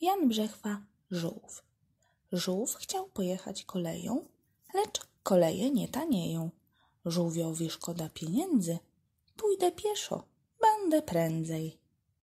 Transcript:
Jan Brzechwa Żółw. Żółw chciał pojechać koleją, lecz koleje nie tanieją. Żółwiowi szkoda pieniędzy. Pójdę pieszo, będę prędzej.